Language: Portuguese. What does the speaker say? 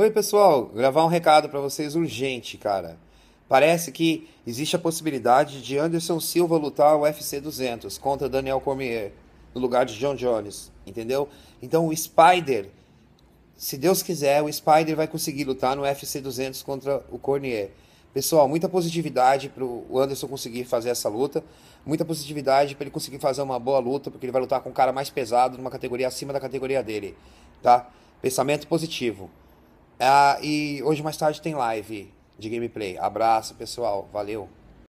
Oi, pessoal, gravar um recado para vocês urgente, cara. Parece que existe a possibilidade de Anderson Silva lutar o UFC 200 contra Daniel Cormier no lugar de John Jones, entendeu? Então o Spider, se Deus quiser, o Spider vai conseguir lutar no UFC 200 contra o Cormier. Pessoal, muita positividade para o Anderson conseguir fazer essa luta, muita positividade para ele conseguir fazer uma boa luta, porque ele vai lutar com um cara mais pesado, numa categoria acima da categoria dele, tá? Pensamento positivo. Ah, e hoje mais tarde tem live de gameplay. Abraço, pessoal. Valeu.